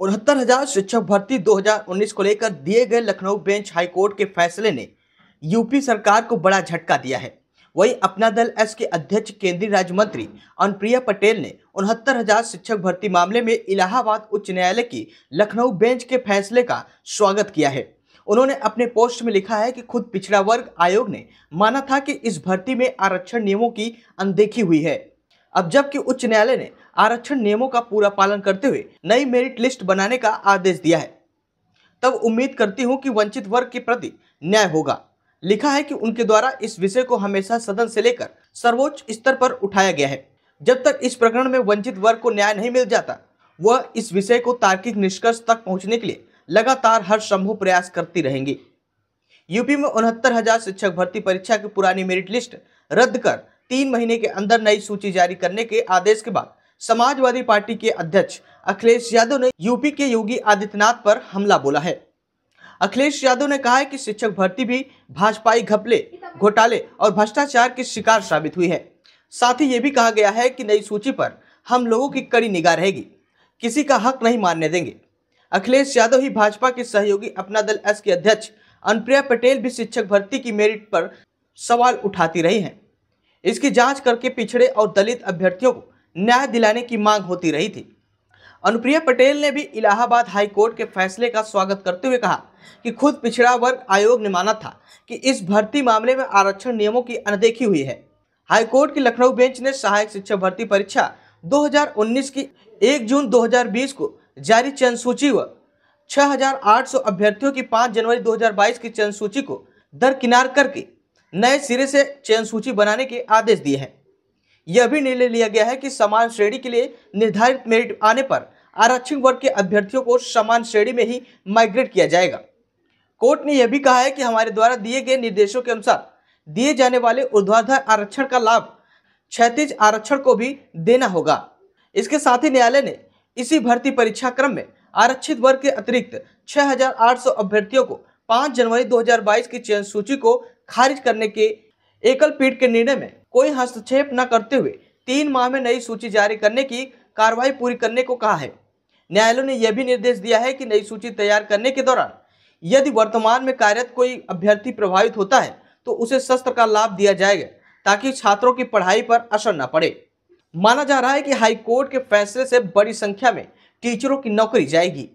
उनहत्तर हजार शिक्षक भर्ती 2019 को लेकर दिए गए लखनऊ बेंच हाईकोर्ट के फैसले ने यूपी सरकार को बड़ा झटका दिया है वही अपना दल एस के अध्यक्ष केंद्रीय राज्य मंत्री अनुप्रिया पटेल ने उनहत्तर हजार शिक्षक भर्ती मामले में इलाहाबाद उच्च न्यायालय की लखनऊ बेंच के फैसले का स्वागत किया है उन्होंने अपने पोस्ट में लिखा है कि खुद पिछड़ा वर्ग आयोग ने माना था कि इस भर्ती में आरक्षण नियमों की अनदेखी हुई है अब जबकि उच्च न्यायालय ने आरक्षण नियमों का पूरा पालन करते हुए नई मेरिट लिस्ट बनाने का आदेश दिया है तब उम्मीद करती हूँ कि वंचित वर्ग के प्रति न्याय होगा लिखा है कि उनके द्वारा इस विषय को हमेशा सदन से लेकर सर्वोच्च स्तर पर उठाया गया है जब तक इस प्रकरण में वंचित वर्ग को न्याय नहीं मिल जाता वह इस विषय को तार्किक निष्कर्ष तक पहुंचने के लिए लगातार हर संभव प्रयास करती रहेंगी यूपी में उनहत्तर शिक्षक भर्ती परीक्षा की पुरानी मेरिट लिस्ट रद्द कर तीन महीने के अंदर नई सूची जारी करने के आदेश के बाद समाजवादी पार्टी के अध्यक्ष अखिलेश यादव ने यूपी के योगी आदित्यनाथ पर हमला बोला है अखिलेश यादव ने कहा है कि शिक्षक भर्ती भी भाजपाई घपले घोटाले और भ्रष्टाचार की शिकार साबित हुई है साथ ही ये भी कहा गया है कि नई सूची पर हम लोगों की कड़ी निगाह रहेगी किसी का हक नहीं मानने देंगे अखिलेश यादव ही भाजपा के सहयोगी अपना दल एस के अध्यक्ष अनुप्रिया पटेल भी शिक्षक भर्ती की मेरिट पर सवाल उठाती रही हैं इसकी जांच करके पिछड़े और दलित अभ्यर्थियों को न्याय दिलाने की मांग होती रही थी अनुप्रिया पटेल ने भी इलाहाबाद हाई कोर्ट के फैसले का स्वागत करते हुए कहा कि खुद पिछड़ा वर्ग आयोग ने माना था कि इस भर्ती मामले में आरक्षण नियमों की अनदेखी हुई है हाई कोर्ट की लखनऊ बेंच ने सहायक शिक्षा भर्ती परीक्षा 2019 की 1 जून 2020 को जारी चयन सूची व 6,800 अभ्यर्थियों की 5 जनवरी 2022 की चयन सूची को दरकिनार करके नए सिरे से चयन सूची बनाने के आदेश दिए हैं यह भी निर्णय लिया गया है कि समान श्रेणी के लिए निर्धारित मेरिट आने पर आरक्षण वर्ग के अभ्यर्थियों को समान श्रेणी में ही माइग्रेट किया जाएगा कोर्ट ने यह भी कहा है कि हमारे द्वारा दिए गए निर्देशों के अनुसार दिए जाने वाले ऊर्ध्वाधर आरक्षण का लाभ क्षतिज आरक्षण को भी देना होगा इसके साथ ही न्यायालय ने इसी भर्ती परीक्षा क्रम में आरक्षित वर्ग के अतिरिक्त 6,800 अभ्यर्थियों को 5 जनवरी 2022 की चयन सूची को खारिज करने के एकल पीठ के निर्णय में कोई हस्तक्षेप न करते हुए तीन माह में नई सूची जारी करने की कार्रवाई पूरी करने को कहा है न्यायालय ने यह भी निर्देश दिया है कि नई सूची तैयार करने के दौरान यदि वर्तमान में कार्यरत कोई अभ्यर्थी प्रभावित होता है तो उसे शस्त्र का लाभ दिया जाएगा ताकि छात्रों की पढ़ाई पर असर न पड़े माना जा रहा है कि हाईकोर्ट के फैसले से बड़ी संख्या में टीचरों की नौकरी जाएगी